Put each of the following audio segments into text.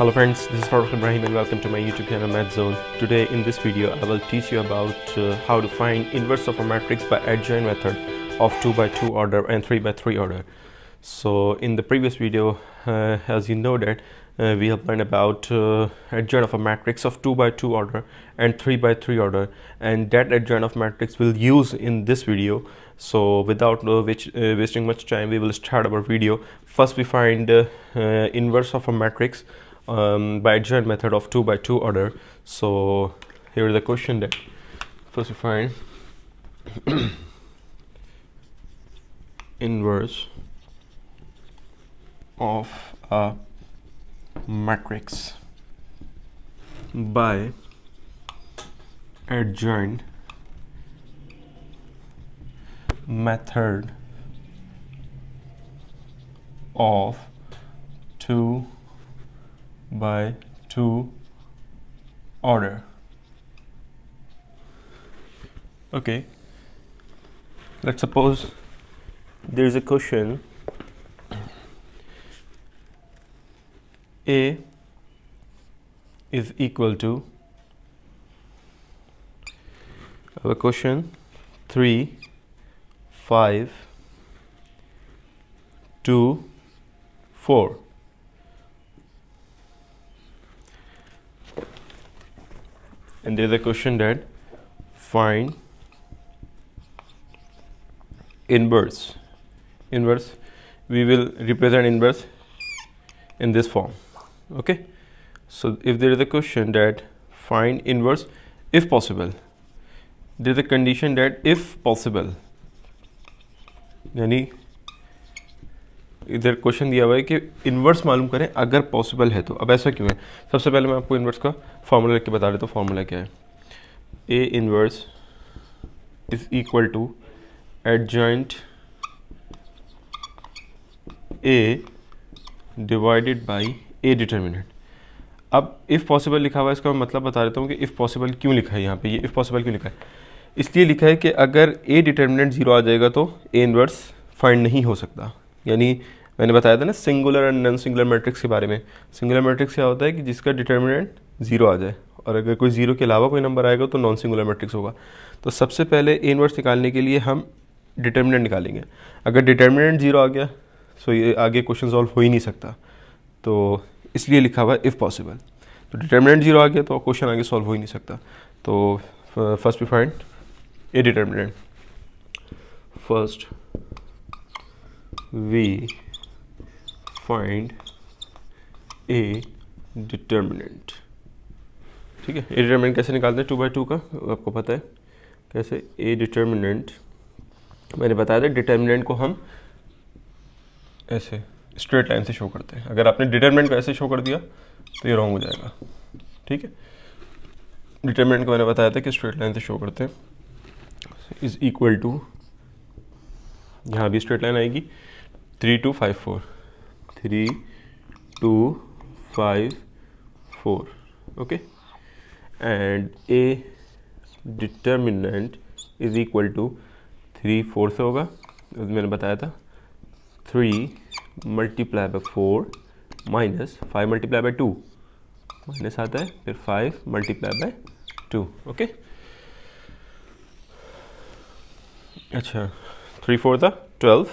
Hello friends, this is Farooq Ibrahim and welcome to my YouTube channel MathZone. Today in this video I will teach you about uh, how to find inverse of a matrix by adjoint method of 2 by 2 order and 3 by 3 order. So in the previous video uh, as you know that uh, we have learned about uh, adjoint of a matrix of 2 by 2 order and 3 by 3 order and that adjoint of matrix we'll use in this video so without uh, which, uh, wasting much time we will start our video first we find uh, uh, inverse of a matrix um, by adjoint method of 2 by 2 order. So here is the question that first you find inverse of a matrix by adjoint method of 2 by 2 order okay let's suppose there is a question a is equal to a question 3 5 2 4 and there is a question that find inverse inverse we will represent inverse in this form okay so if there is a question that find inverse if possible there is a condition that if possible yani इधर question दिया हुआ है कि inverse मालूम करें अगर possible है तो अब ऐसा क्यों है सबसे पहले मैं आपको इन्वर्स का फॉर्मूला लिख के बता देता हूँ फार्मूला क्या है A inverse is equal to adjoint A divided by A determinant अब इफ़ पॉसिबल लिखा हुआ है इसका मतलब बता देता हूँ कि इफ़ पॉसिबल क्यों लिखा है यहाँ पे ये इफ़ पॉसिबल क्यों लिखा है इसलिए लिखा है कि अगर ए डिटर्मिनेंट ज़ीरो आ जाएगा तो ए इन्वर्स फाइंड नहीं हो सकता यानी मैंने बताया था ना singular and non singular matrix के बारे में सिंगुलर मैट्रिक्स क्या होता है कि जिसका डिटर्मिनेंट जीरो आ जाए और अगर कोई जीरो के अलावा कोई नंबर आएगा तो नॉन सिंगुलर मैट्रिक्स होगा तो सबसे पहले ए इनवर्स निकालने के लिए हम डिटर्मिनेंट निकालेंगे अगर डिटर्मिनेंट जीरो आ गया सो तो ये आगे क्वेश्चन सॉल्व हो ही नहीं सकता तो इसलिए लिखा हुआ है इफ़ पॉसिबल तो डिटर्मिनेंट जीरो आ गया तो क्वेश्चन आगे सॉल्व हो ही नहीं सकता तो first we find A determinant first we find a determinant ठीक है ए डिटर्मिनेंट कैसे निकालते हैं टू बाई टू का आपको पता है कैसे ए डिटर्मिनेंट मैंने बताया था डिटर्मिनेंट को हम ऐसे स्ट्रेट लाइन से शो करते हैं अगर आपने डिटर्मिनेंट को ऐसे शो कर दिया तो ये रॉन्ग हो जाएगा ठीक है डिटर्मिनेंट को मैंने बताया था कि स्ट्रेट लाइन से शो करते हैं इज़ इक्वल टू यहाँ भी स्ट्रेट लाइन आएगी three two five four three two five four okay and A determinant is equal to three four से होगा मैंने बताया था three multiply by four minus five multiply by two minus आता है फिर five multiply by two okay अच्छा three four था twelve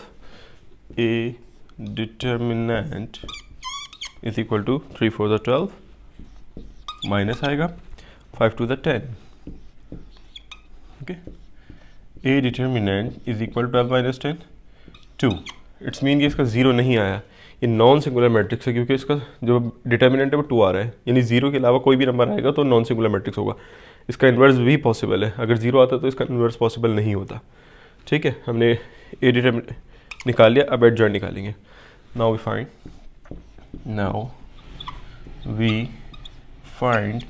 A determinant is equal to three four the twelve minus आएगा five two the ten okay A determinant is equal twelve minus ten two it's mean कि इसका zero नहीं आया ये non singular matrix है क्योंकि इसका जो डिटर्मिनेंट है वो टू आ रहा है यानी जीरो के अलावा कोई भी नंबर आएगा तो नॉन सिंगुलर मैट्रिक्स होगा इसका इन्वर्स भी पॉसिबल है अगर जीरो आता तो इसका इन्वर्स पॉसिबल नहीं होता ठीक है हमने ए डिटर्मिनेंट निकाल लिया अब एट जॉइंट निकालेंगे now we find now we find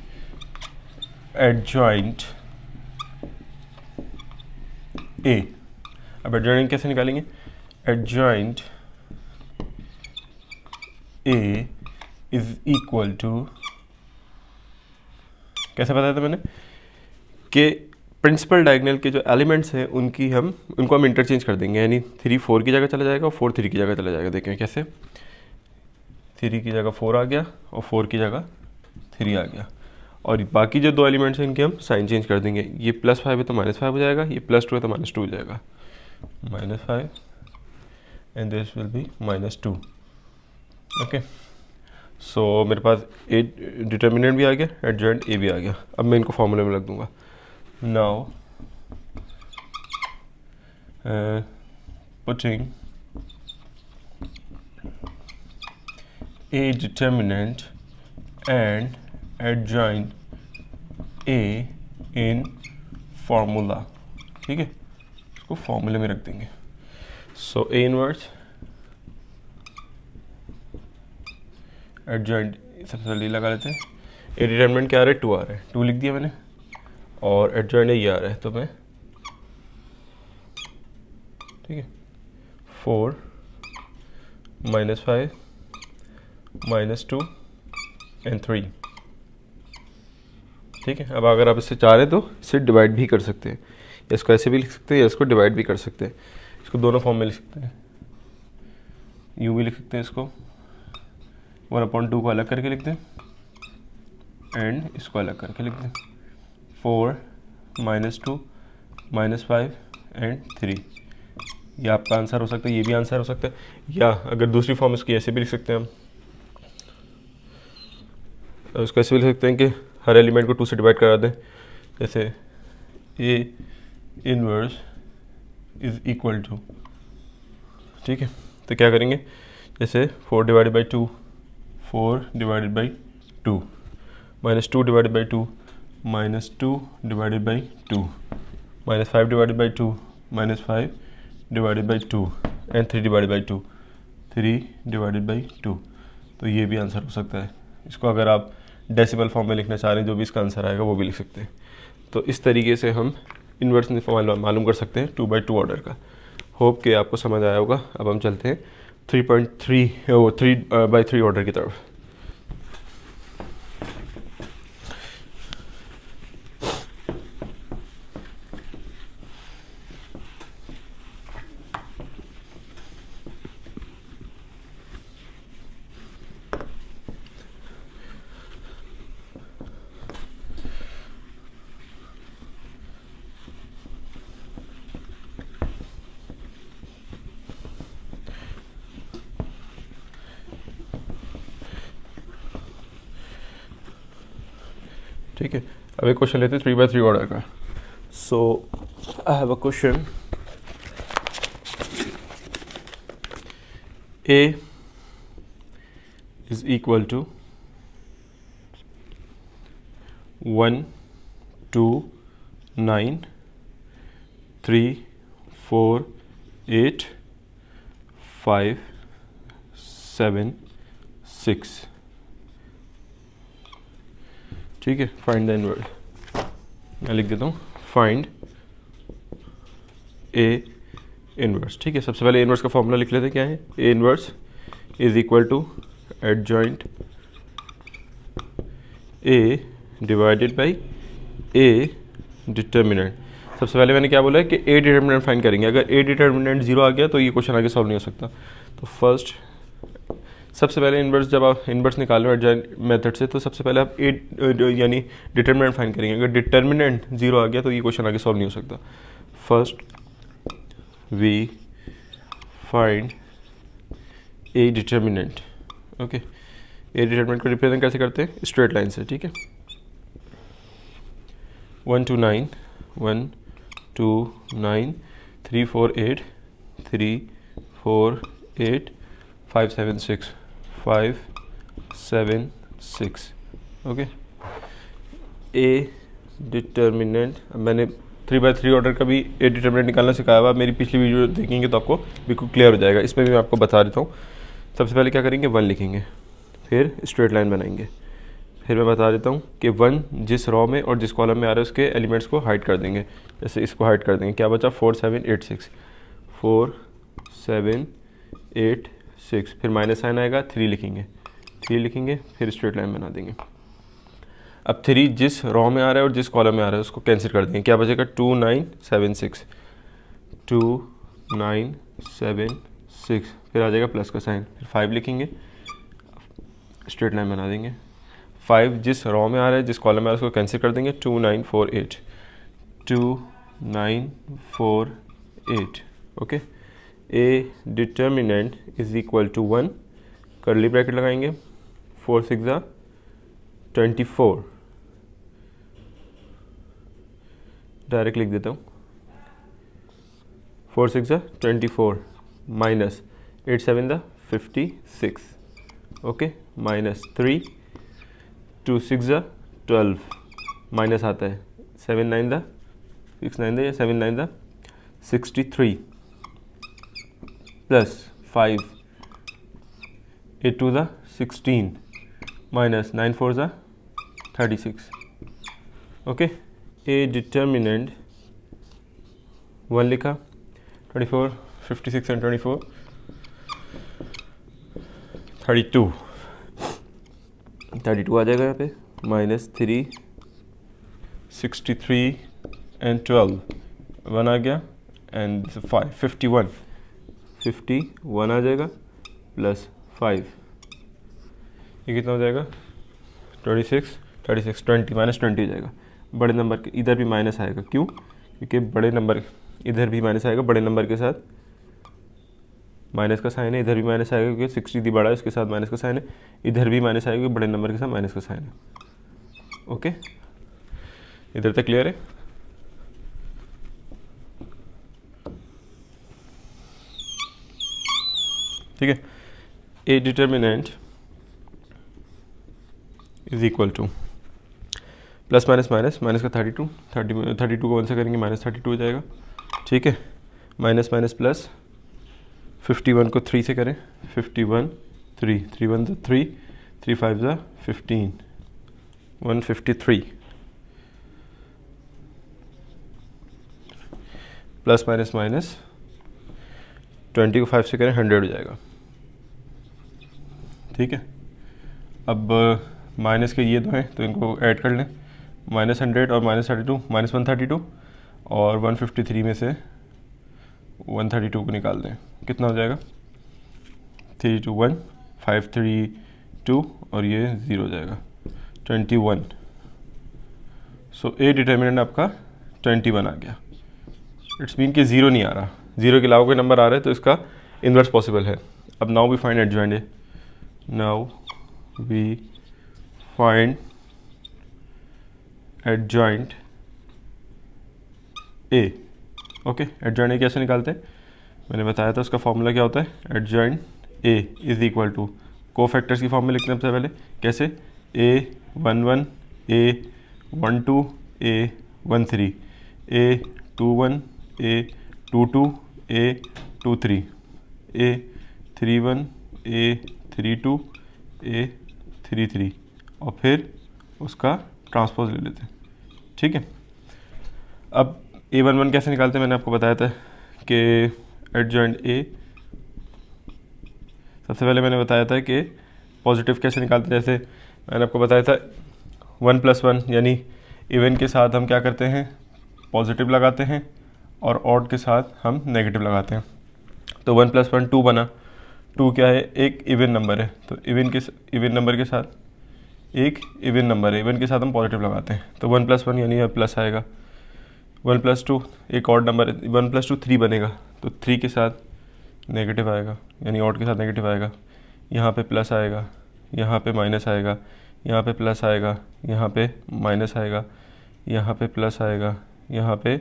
adjoint A अब एट जॉइंट कैसे निकालेंगे adjoint A is equal to कैसे बताया था मैंने कि प्रिंसिपल डायगनल के जो एलिमेंट्स हैं उनकी हम उनको हम इंटरचेंज कर देंगे यानी थ्री फोर की जगह चला जाएगा और फोर थ्री की जगह चला जाएगा देखें कैसे थ्री की जगह फोर आ गया और फोर की जगह थ्री आ गया और बाकी जो दो एलिमेंट्स हैं इनके हम साइन चेंज कर देंगे ये प्लस फाइव है तो माइनस फाइव हो जाएगा ये प्लस टू है तो माइनस टू हो जाएगा minus five and this will be minus two okay so मेरे पास ए डिटर्मिनेंट भी आ गया एडजेंट ए भी आ गया अब मैं इनको फॉर्मूले में लग दूंगा now uh, putting a determinant and adjoint a in formula ठीक है इसको फॉर्मूले में रख देंगे सो ए इनवर्स एडजॉइंट सबसे जल्दी लगा लेते हैं ए डिटर्मिनेंट क्या आ रहा है टू आ रहा है टू लिख दिया मैंने और एडजॉइन ये आ रहा है तो मैं ठीक है four minus five minus two and three ठीक है अब अगर आप इससे चाह रहे तो इसे डिवाइड भी कर सकते हैं इसको ऐसे भी लिख सकते हैं या इसको डिवाइड भी कर सकते हैं इसको दोनों फॉर्म में लिख सकते हैं यू भी लिख सकते हैं इसको वन अपॉइंट टू को अलग करके लिख दें एंड इसको अलग करके लिख दें four minus two minus five and three ये आपका आंसर हो सकता है ये भी आंसर हो सकता है या अगर दूसरी फॉर्म इसकी ऐसे भी लिख सकते हैं हम उसको ऐसे भी लिख सकते हैं कि हर एलिमेंट को टू से डिवाइड करा दें जैसे A inverse is equal to ठीक है तो क्या करेंगे जैसे four divide by two four divided by two minus two divided by two minus two divided by two minus five divided by two minus five divided by two and three divided by two three divided by two तो ये भी answer हो सकता है इसको अगर आप decimal form में लिखना चाह रहे हैं जो भी इसका आंसर आएगा वो भी लिख सकते हैं तो इस तरीके से हम इन्वर्स मालूम कर सकते हैं टू बाई टू ऑर्डर का होप के आपको समझ आया होगा अब हम चलते हैं थ्री पॉइंट थ्री वो थ्री बाई थ्री ऑर्डर की तरफ क्वेश्चन लेते हैं थ्री बाय थ्री ऑर्डर का so I have a question A is equal to one two nine three four eight five seven six ठीक है फाइंड द इनवर्ड मैं लिख देता हूँ फाइंड ए इनवर्स ठीक है सबसे पहले इनवर्स का फॉर्मूला लिख लेते हैं क्या है A inverse is equal to adjoint A divided by A determinant सबसे पहले मैंने क्या बोला है कि ए डिटर्मिनेंट फाइंड करेंगे अगर ए डिटर्मिनेंट जीरो आ गया तो ये क्वेश्चन आगे सॉल्व नहीं हो सकता तो फर्स्ट सबसे पहले इन्वर्स जब आप इन्वर्स निकालो एडजाइन मेथड से तो सबसे पहले आप एट uh, यानी डिटर्मिनेंट फाइन करेंगे अगर डिटर्मिनेंट जीरो आ गया तो ये क्वेश्चन आगे सॉल्व नहीं हो सकता first we find A determinant okay A determinant को रिप्रेजेंट कैसे करते हैं स्ट्रेट लाइन से ठीक है one two nine one two nine three four eight three four eight five seven six five seven six okay A determinant मैंने three by three order का भी ए डिटर्मिनेंट निकालना सिखाया हुआ मेरी पिछली वीडियो देखेंगे तो आपको बिल्कुल क्लियर हो जाएगा इसमें भी मैं आपको बता देता हूँ सबसे पहले क्या करेंगे वन लिखेंगे फिर स्ट्रेट लाइन बनाएंगे फिर मैं बता देता हूँ कि वन जिस रॉ में और जिस कॉलम में आ रहा है उसके एलिमेंट्स को हाइड कर देंगे जैसे इसको हाइड कर देंगे क्या बचा four seven eight six four seven eight six फिर माइनस साइन आएगा थ्री लिखेंगे थ्री लिखेंगे फिर स्ट्रेट लाइन बना देंगे अब थ्री जिस रॉ में आ रहा है और जिस कॉलम में आ रहा है उसको कैंसिल कर देंगे क्या बचेगा two nine seven six two nine seven six फिर आ जाएगा प्लस का साइन फिर फाइव लिखेंगे स्ट्रेट लाइन बना देंगे फाइव जिस रॉ में आ रहा है जिस कॉलम में आ रहा है उसको कैंसिल कर देंगे two nine four eight two nine four eight okay A determinant is equal to one curly bracket लगाएंगे four six twenty four direct लिख देता हूँ four six twenty four minus eight seven the fifty six okay minus three two six twelve minus आता है seven nine the six nine ज़ा या seven nine the sixty three plus five eight two ज़ा sixteen minus nine four ज़ा thirty six okay A determinant one लिखा twenty four fifty six and twenty four thirty two thirty two आ जाएगा यहाँ पे minus three sixty three and twelve one आ गया and five fifty one fifty one आ जाएगा प्लस फाइव ये कितना हो जाएगा twenty six thirty six twenty minus twenty हो जाएगा बड़े नंबर के इधर भी माइनस आएगा क्यों क्योंकि बड़े नंबर इधर भी माइनस आएगा बड़े नंबर के साथ माइनस का साइन है इधर भी माइनस आएगा क्योंकि सिक्सटी दी बड़ा है उसके साथ माइनस का साइन है इधर भी माइनस आएगा क्योंकि बड़े नंबर के साथ माइनस का साइन है ओके इधर तक क्लियर है ठीक है A determinant is equal to plus minus minus minus का thirty two thirty thirty two को वन से करेंगे माइनस थर्टी टू हो जाएगा ठीक है minus minus plus fifty one को थ्री से करें fifty one three three one three three five ज़ा fifteen one fifty three plus minus minus twenty को फाइव से करें हंड्रेड हो जाएगा ठीक है अब माइनस uh, के ये दो हैं तो इनको ऐड कर लें माइनस हंड्रेड और minus thirty two minus one thirty two और वन फिफ्टी थ्री में से वन थर्टी टू को निकाल दें कितना हो जाएगा three two one five three two और ये ज़ीरो हो जाएगा twenty one so A determinant आपका ट्वेंटी वन आ गया इट्स मीन कि ज़ीरो नहीं आ रहा ज़ीरो के अलावा कोई नंबर आ रहा है तो इसका इन्वर्स पॉसिबल है अब now we find adjoint A now we find adjoint A okay adjoint A कैसे निकालते हैं मैंने बताया था उसका फॉर्मूला क्या होता है adjoint A is equal to को फैक्टर्स की फॉर्म में लिखते हैं सबसे पहले कैसे a one one a one two a one three a two one a two two a two three a three one a three two a three three और फिर उसका ट्रांसपोज ले लेते हैं ठीक है अब ए वन वन कैसे निकालते हैं मैंने आपको बताया था कि एट जॉइंट ए सबसे पहले मैंने बताया था कि पॉजिटिव कैसे निकालते हैं जैसे मैंने आपको बताया था वन प्लस वन यानी इवन के साथ हम क्या करते हैं पॉजिटिव लगाते हैं और ऑड के साथ हम नेगेटिव लगाते हैं तो वन प्लस वन टू बना टू क्या है एक इवन नंबर है तो इवन के इवन नंबर के साथ एक इवन नंबर है इवन के साथ हम पॉजिटिव लगाते हैं तो वन प्लस वन यानी प्लस आएगा वन प्लस टू एक और number one plus two three बनेगा तो थ्री के साथ नेगेटिव आएगा यानी ऑड के साथ नेगेटिव आएगा यहाँ पे प्लस आएगा यहाँ पे माइनस आएगा यहाँ पे प्लस आएगा यहाँ पे माइनस आएगा यहाँ पे प्लस आएगा यहाँ पे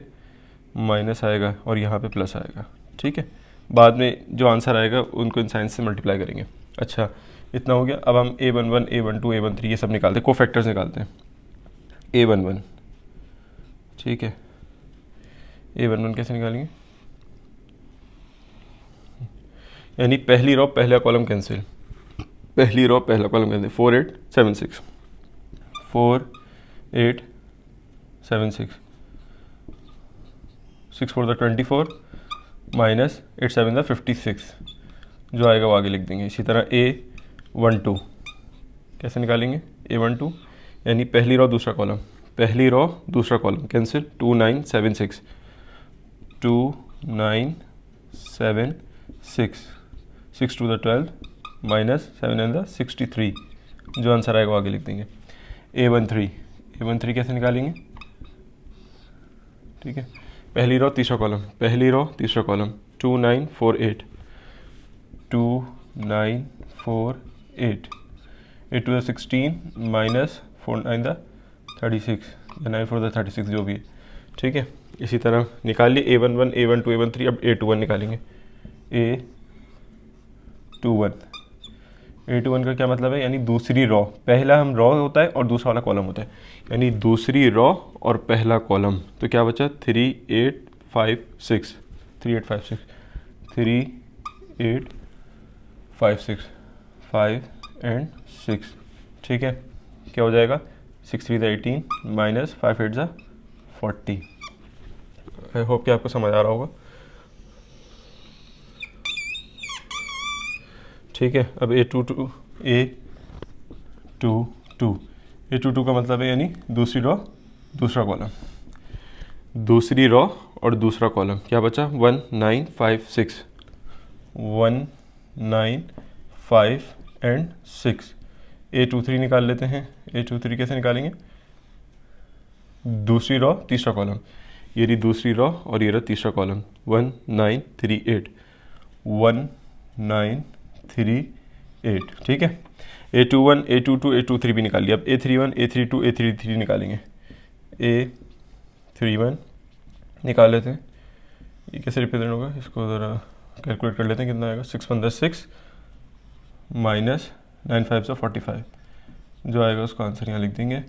माइनस आएगा और यहाँ पे प्लस आएगा ठीक है बाद में जो आंसर आएगा उनको इन साइंस से मल्टीप्लाई करेंगे अच्छा इतना हो गया अब हम a one one a one two a one three ये सब निकालते हैं को फैक्टर्स निकालते हैं ए वन वन ठीक है ए वन वन कैसे निकालेंगे यानी पहली रॉ पहला कॉलम कैंसिल पहली रॉ पहला column cancel four eight seven six four eight seven six six four the twenty four minus eight seven the fifty six जो आएगा वो आगे लिख देंगे इसी तरह ए वन टू कैसे निकालेंगे ए वन टू यानी पहली रॉ दूसरा कॉलम पहली रॉ दूसरा column cancel two nine seven six two nine seven six six two the twelve minus seven n the sixty three जो आंसर आएगा आगे लिख देंगे a one three a one three कैसे निकालेंगे ठीक है पहली रो तीसरा कॉलम पहली रो तीसरा column two nine four eight two nine four eight eight two sixteen minus four nine the thirty six nine four the thirty six जो भी है ठीक है इसी तरह निकालिए a one one a one two a one three अब a two one निकालेंगे a two one a two one का क्या मतलब है यानी दूसरी रॉ पहला हम रॉ होता है और दूसरा वाला कॉलम होता है यानी दूसरी रॉ और पहला कॉलम तो क्या बचा three eight five six three eight five six three eight five six five and six ठीक है क्या हो जाएगा six three eighteen minus five eight ज़ा फोर्टी आई होप कि आपको समझ आ रहा होगा ठीक है अब a two two a two two a two two का मतलब है यानी दूसरी रॉ दूसरा कॉलम दूसरी रॉ और दूसरा कॉलम क्या बचा one nine five six one nine five and six a two three निकाल लेते हैं ए टू थ्री कैसे निकालेंगे दूसरी रॉ तीसरा कॉलम ये रही दूसरी रॉ और ये रहा तीसरा column one nine three eight one nine three eight ठीक है a two one a two two a two three भी निकाल लिया अब a three one a three two a three three निकालेंगे ए थ्री वन निकाल लेते हैं ये कैसे रिप्रेजेंट होगा इसको ज़रा कैलकुलेट कर लेते हैं कितना आएगा सिक्स पंद्रह सिक्स माइनस नाइन फाइव से फोर्टी फाइव जो आएगा उसका आंसर यहाँ लिख देंगे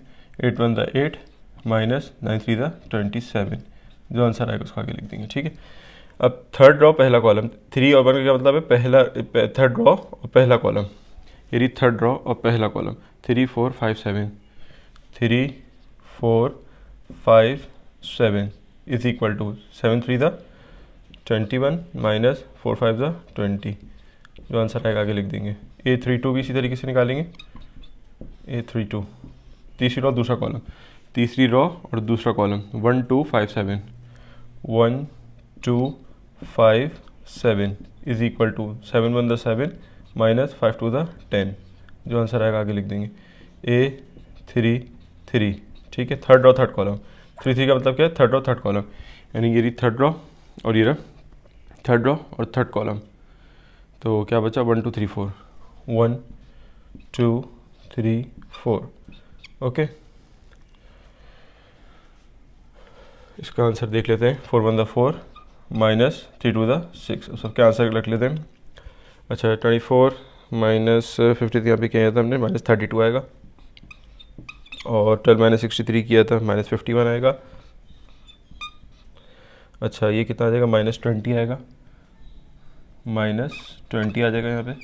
eight one the eight minus nine three the twenty seven जो आंसर आएगा उसको आगे लिख देंगे ठीक है अब थर्ड रॉ पहला कॉलम थ्री और वन का क्या मतलब है पहला थर्ड रॉ और पहला कॉलम यानी थर्ड रॉ और पहला column three four five seven three four five seven is equal to seven three the twenty one minus four five the twenty जो आंसर आएगा आगे लिख देंगे ए थ्री टू भी इसी तरीके से निकालेंगे ए थ्री टू तीसरी रॉ दूसरा कॉलम तीसरी रॉ और दूसरा column one two five seven one two five seven is equal to seven one the seven minus five two the ten जो आंसर आएगा आगे लिख देंगे ए थ्री थ्री ठीक है third row third column three three का मतलब क्या है थर्ड रॉ थर्ड कॉलम यानी ये रही थर्ड रॉ और ये रहा थर्ड रॉ और थर्ड कॉलम तो क्या बचा one two three four one two three four okay इसका आंसर देख लेते हैं four one the four minus three two the six सबके आंसर रख लेते हैं अच्छा ट्वेंटी फोर माइनस फिफ्टी यहाँ अभी किया था हमने माइनस थर्टी टू आएगा और ट्वेल्व माइनस सिक्सटी थ्री किया था माइनस फिफ्टी वन आएगा अच्छा ये कितना आ जाएगा माइनस ट्वेंटी आएगा माइनस ट्वेंटी आ जाएगा यहाँ पे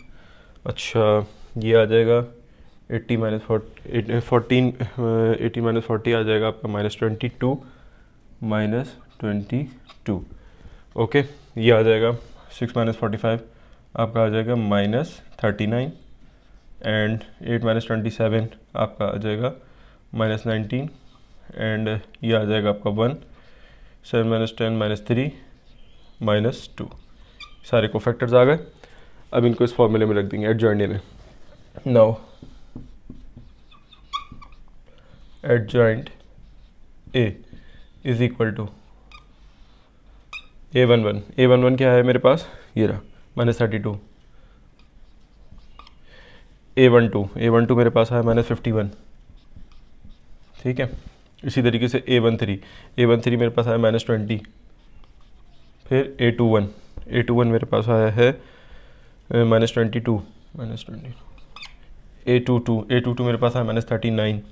अच्छा ये आ जाएगा eighty minus fourteen eighty minus forty आ जाएगा आपका minus twenty two minus twenty two okay ये आ जाएगा सिक्स माइनस फोर्टी फाइव आपका आ जाएगा minus thirty nine and eight minus twenty seven आपका आ जाएगा माइनस नाइनटीन एंड ये आ जाएगा आपका one seven minus ten minus three minus two सारे को फैक्टर्स आ गए अब इनको इस फॉर्मूले में रख देंगे एट जॉइंट में now adjoint A is equal to a one one a one one क्या है मेरे पास ये रहा minus thirty two a one two a one two मेरे पास आया माइनस फिफ्टी वन ठीक है इसी तरीके से a one three a one three मेरे पास आया माइनस ट्वेंटी फिर a two one a two one मेरे पास आया है minus twenty two minus twenty a two two a two two मेरे पास आया माइनस थर्टी नाइन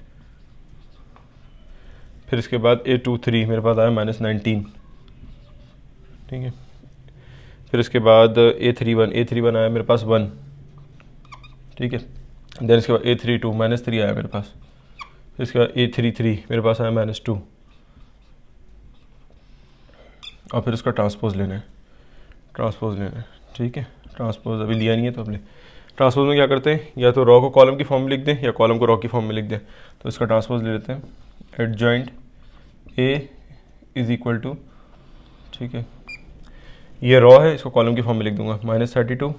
फिर इसके बाद ए टू थ्री मेरे पास आया माइनस नाइनटीन ठीक है फिर इसके बाद a three one a three one आया मेरे पास वन ठीक है देन इसके बाद a three two minus three आया मेरे पास फिर इसके बाद ए थ्री थ्री मेरे पास आया माइनस टू और फिर उसका ट्रांसपोज लेना है ट्रांसपोज लेना है ठीक है ट्रांसपोज अभी लिया नहीं है तो हमने ट्रांसपोज में क्या करते हैं या तो रॉ को कॉलम की फॉर्म में लिख दें या कॉलम को रॉ की फॉर्म में लिख दें तो इसका ट्रांसपोज ले लेते हैं adjoint A is equal to ठीक है ये रॉ है इसको कॉलम की फॉर्म में लिख दूंगा minus thirty two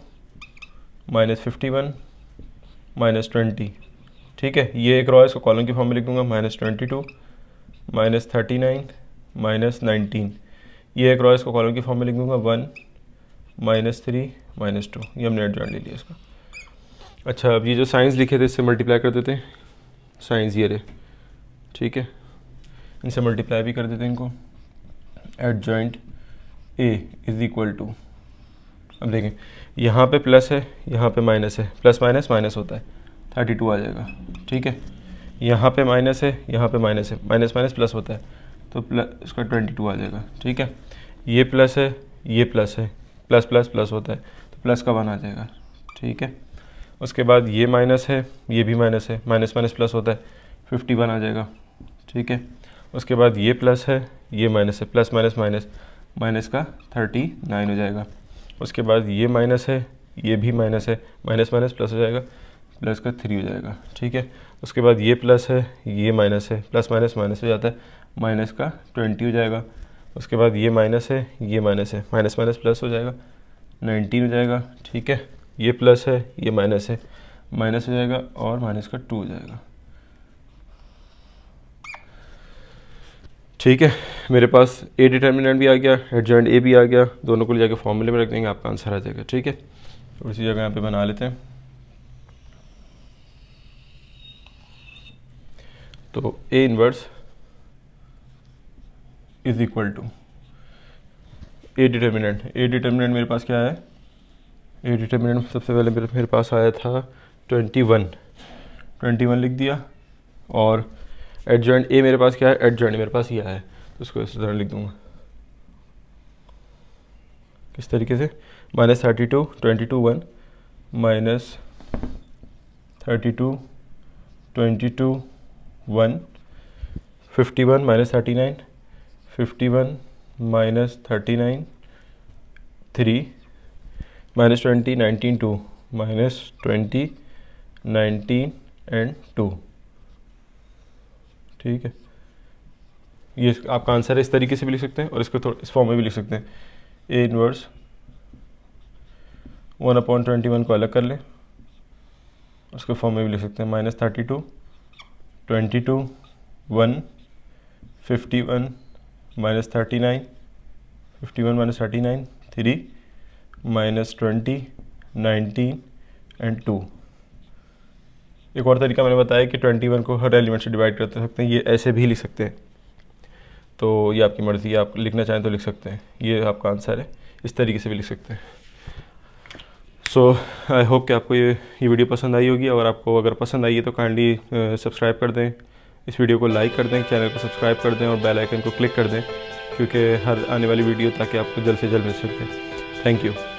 minus fifty one minus twenty ठीक है ये एक रॉ है इसको कॉलम की फॉर्म में लिख दूंगा minus twenty two minus thirty nine minus nineteen ये एक रॉ है इसको कॉलम की फॉर्म में लिख दूंगा one minus three minus two ये हमने एडजॉइंट ले लिया इसका अच्छा अब ये जो साइंस लिखे थे इससे मल्टीप्लाई कर देते हैं साइंस ये रहे ठीक है इनसे मल्टीप्लाई भी कर देते हैं इनको adjoint A is equal to अब देखें यहाँ पे प्लस है यहाँ पे माइनस है प्लस माइनस माइनस होता है थर्टी टू आ जाएगा ठीक है यहाँ पे माइनस है यहाँ पे माइनस है माइनस माइनस प्लस होता है तो प्लस इसका ट्वेंटी टू आ जाएगा ठीक है ये प्लस है ये प्लस है प्लस प्लस प्लस होता है तो प्लस का वन आ जाएगा ठीक है उसके बाद ये माइनस है ये भी माइनस है माइनस माइनस प्लस होता है फिफ्टी वन आ जाएगा ठीक है उसके बाद ये प्लस है ये माइनस है प्लस माइनस माइनस माइनस का थर्टी नाइन हो जाएगा उसके बाद ये माइनस है ये भी माइनस है माइनस माइनस प्लस हो जाएगा प्लस का थ्री हो जाएगा ठीक है उसके बाद ये प्लस है ये माइनस है प्लस माइनस माइनस हो जाता है माइनस का ट्वेंटी हो जाएगा उसके बाद ये माइनस है ये माइनस है माइनस माइनस प्लस हो जाएगा नाइनटीन हो जाएगा ठीक है ये प्लस है ये माइनस है माइनस हो जाएगा और माइनस का टू हो जाएगा ठीक है मेरे पास ए डिटर्मिनेंट भी आ गया एडजॉइंट ए भी आ गया दोनों को ले जाके फॉर्मूले में रख देंगे आपका आंसर आ जाएगा ठीक है उसी जगह यहाँ पे बना लेते हैं तो A inverse is equal to A determinant A determinant मेरे पास क्या है ए डिटर्मिनेंट सबसे पहले मेरे पास आया था ट्वेंटी वन ट्वेंटी वन लिख दिया और एडजॉइंट ए मेरे पास क्या है एडजॉइंट जॉइंट मेरे पास यह है तो इसको इस तरह लिख दूंगा किस तरीके से minus thirty two twenty two one minus thirty two twenty two one fifty one minus thirty nine fifty one minus thirty nine three minus twenty nineteen two minus twenty nineteen and two ठीक है ये आपका answer है इस तरीके से भी लिख सकते हैं और इसको थोड़ा इस फॉर्म में भी लिख सकते हैं A inverse one upon twenty one को अलग कर लें उसके फॉर्म में भी लिख सकते हैं minus thirty two twenty two one fifty one minus thirty nine fifty one minus thirty nine three minus twenty nineteen and two एक और तरीका मैंने बताया कि ट्वेंटी वन को हर एलिमेंट से डिवाइड कर सकते हैं ये ऐसे भी लिख सकते हैं तो ये आपकी मर्ज़ी है आप लिखना चाहें तो लिख सकते हैं ये आपका आंसर है इस तरीके से भी लिख सकते हैं सो आई होप कि आपको ये ये वीडियो पसंद आई होगी और आपको अगर पसंद आई है तो काइंडली सब्सक्राइब कर दें इस वीडियो को लाइक कर दें चैनल को सब्सक्राइब कर दें और बेल आइकन को क्लिक कर दें क्योंकि हर आने वाली वीडियो ताकि आपको जल्द से जल्द मिल सके थैंक यू